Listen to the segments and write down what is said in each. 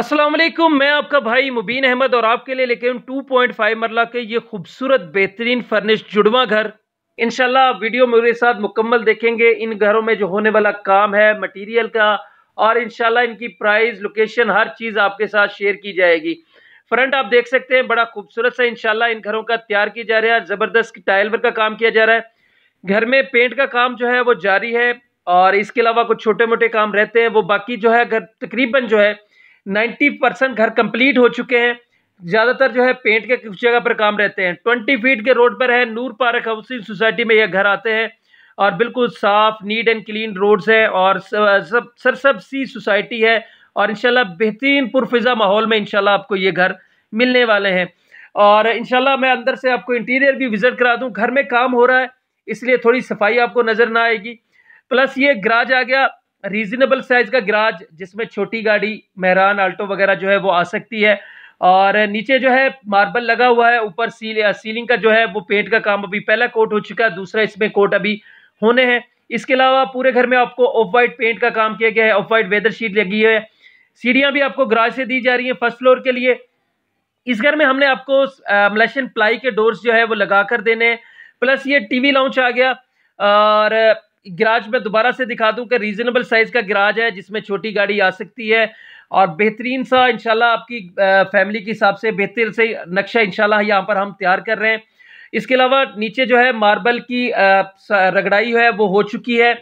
असलम मैं आपका भाई मुबीन अहमद और आपके लिए लेके टू पॉइंट फाइव मरला के ये खूबसूरत बेहतरीन फर्निश जुड़वा घर इनशाला आप वीडियो मेरे साथ मुकम्मल देखेंगे इन घरों में जो होने वाला काम है मटीरियल का और इनशाला इनकी प्राइस लोकेशन हर चीज़ आपके साथ शेयर की जाएगी फ्रंट आप देख सकते हैं बड़ा खूबसूरत सा इनशाला इन घरों का तैयार किया जा रहा है ज़बरदस्त टाइल वर्क का काम किया जा रहा है घर में पेंट का काम जो है वो जारी है और इसके अलावा कुछ छोटे मोटे काम रहते हैं वो बाकी जो है घर तकरीबन जो है नाइन्टी परसेंट घर कंप्लीट हो चुके हैं ज़्यादातर जो है पेंट के कुछ जगह पर काम रहते हैं ट्वेंटी फीट के रोड पर है नूर पार्क हाउसिंग सोसाइटी में यह घर आते हैं और बिल्कुल साफ़ नीट एंड क्लीन रोड्स हैं और सब सब सी सोसाइटी है और इनशाला बेहतरीन पुरफिज़ा माहौल में इनशाला आपको ये घर मिलने वाले हैं और इनशाला मैं अंदर से आपको इंटीरियर भी विज़िट करा दूँ घर में काम हो रहा है इसलिए थोड़ी सफाई आपको नज़र ना आएगी प्लस ये ग्राज आ गया रीजनेबल साइज का गिराज जिसमें छोटी गाड़ी मेहरान आल्टो वगैरह जो है वो आ सकती है और नीचे जो है मार्बल लगा हुआ है ऊपर सील, सीलिंग का जो है वो पेंट का काम अभी पहला कोट हो चुका है दूसरा इसमें कोट अभी होने हैं इसके अलावा पूरे घर में आपको ऑफ वाइट पेंट का काम किया गया है ऑफ वाइट वेदर शीट लगी है सीढ़ियाँ भी आपको ग्राज से दी जा रही हैं फर्स्ट फ्लोर के लिए इस घर में हमने आपको मलेशियन प्लाई के डोर्स जो है वो लगा कर देने प्लस ये टी लाउंज आ गया और गिराज में दोबारा से दिखा दूं कि रीज़नेबल साइज़ का गिराज है जिसमें छोटी गाड़ी आ सकती है और बेहतरीन सा इनशाला आपकी फैमिली के हिसाब से बेहतर से नक्शा इनशाला यहाँ पर हम तैयार कर रहे हैं इसके अलावा नीचे जो है मार्बल की रगड़ाई है वो हो चुकी है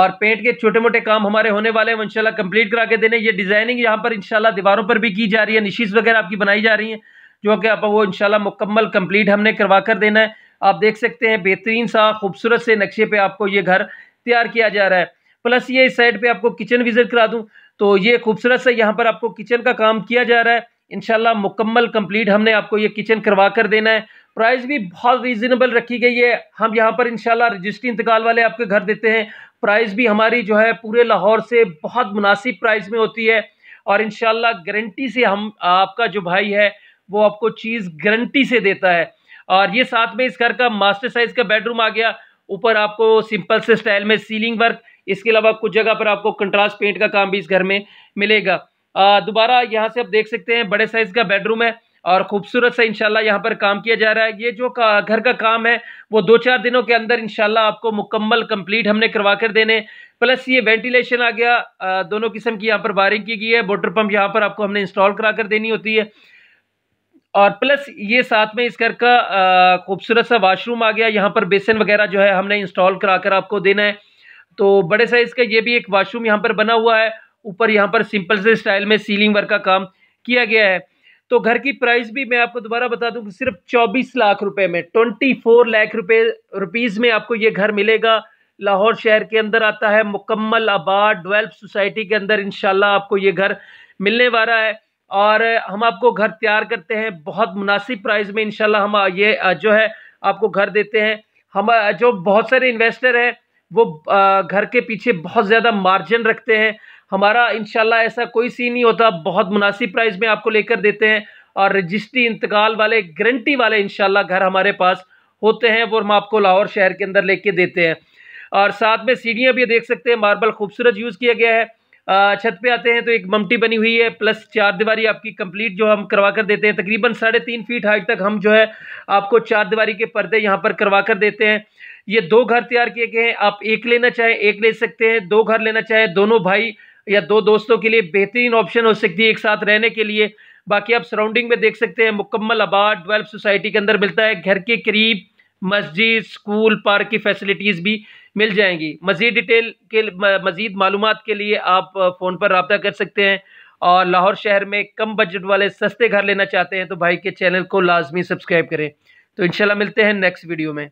और पेंट के छोटे मोटे काम हमारे होने वाले हैं इनशाला कंप्लीट करा के देने ये डिज़ाइनिंग यहाँ पर इनशाला दीवारों पर भी की जा रही है निशीज वगैरह आपकी बनाई जा रही हैं जो कि आप वो इनशाला मुकम्मल कंप्लीट हमने करवा कर देना है आप देख सकते हैं बेहतरीन सा खूबसूरत से नक्शे पे आपको ये घर तैयार किया जा रहा है प्लस ये इस साइड पर आपको किचन विजिट करा दूँ तो ये खूबसूरत सा यहाँ पर आपको किचन का काम किया जा रहा है इनशाला मुकम्मल कंप्लीट हमने आपको ये किचन करवा कर देना है प्राइस भी बहुत रीज़नेबल रखी गई है हम यहाँ पर इनशाला रजिस्ट्री इंतकाल वाले आपके घर देते हैं प्राइस भी हमारी जो है पूरे लाहौर से बहुत मुनासिब प्राइस में होती है और इनशाला गारंटी से हम आपका जो भाई है वो आपको चीज़ गारंटी से देता है और ये साथ में इस घर का मास्टर साइज़ का बेडरूम आ गया ऊपर आपको सिंपल से स्टाइल में सीलिंग वर्क इसके अलावा कुछ जगह पर आपको कंट्रास्ट पेंट का काम भी इस घर में मिलेगा दोबारा यहाँ से आप देख सकते हैं बड़े साइज़ का बेडरूम है और खूबसूरत सा इंशाल्लाह यहाँ पर काम किया जा रहा है ये जो का, घर का काम है वो दो चार दिनों के अंदर इंशाल्लाह आपको मुकम्मल कंप्लीट हमने करवा कर देने प्लस ये वेंटिलेशन आ गया आ, दोनों किस्म की यहाँ पर वायरिंग की गई है वोटर पंप यहाँ पर आपको हमने इंस्टॉल करा कर देनी होती है और प्लस ये साथ में इस घर का खूबसूरत सा वाशरूम आ गया यहाँ पर बेसन वगैरह जो है हमने इंस्टॉल करा कर आपको देना है तो बड़े साइज़ का ये भी एक वाशरूम यहाँ पर बना हुआ है ऊपर यहाँ पर सिंपल से स्टाइल में सीलिंग वर्क का काम किया गया है तो घर की प्राइस भी मैं आपको दोबारा बता दूँ कि सिर्फ चौबीस लाख रुपये में ट्वेंटी लाख रुपये रुपीज़ में आपको ये घर मिलेगा लाहौर शहर के अंदर आता है मुकम्मल आबाद डवेल्प सोसाइटी के अंदर इन आपको ये घर मिलने वाला है और हम आपको घर तैयार करते हैं बहुत मुनासिब प्राइस में इनशाला हम ये जो है आपको घर देते हैं हम जो बहुत सारे इन्वेस्टर हैं वो घर के पीछे बहुत ज़्यादा मार्जिन रखते हैं हमारा इनशाला ऐसा कोई सीन नहीं होता बहुत मुनासिब प्राइस में आपको लेकर देते हैं और रजिस्ट्री इंतकाल वाले गारंटी वाले इनशाला घर हमारे पास होते हैं वो हम आपको लाहौर शहर के अंदर लेके देते हैं और साथ में सीढ़ियाँ भी देख सकते हैं मार्बल खूबसूरत यूज़ किया गया है छत पे आते हैं तो एक ममटी बनी हुई है प्लस चार दीवारी आपकी कंप्लीट जो हम करवा कर देते हैं तकरीबन साढ़े तीन फीट हाइट तक हम जो है आपको चार दीवारी के पर्दे यहाँ पर करवा कर देते हैं ये दो घर तैयार किए गए हैं आप एक लेना चाहें एक ले सकते हैं दो घर लेना चाहें दोनों भाई या दो दोस्तों के लिए बेहतरीन ऑप्शन हो सकती है एक साथ रहने के लिए बाकी आप सराउंडिंग में देख सकते हैं मुकम्मल आबाद ट्वेल्व सोसाइटी के अंदर मिलता है घर के करीब मस्जिद स्कूल पार्क की फैसिलिटीज़ भी मिल जाएंगी मज़ीद डिटेल के मज़ीद मालूम के लिए आप फ़ोन पर रबता कर सकते हैं और लाहौर शहर में कम बजट वाले सस्ते घर लेना चाहते हैं तो भाई के चैनल को लाजमी सब्सक्राइब करें तो इंशाल्लाह मिलते हैं नेक्स्ट वीडियो में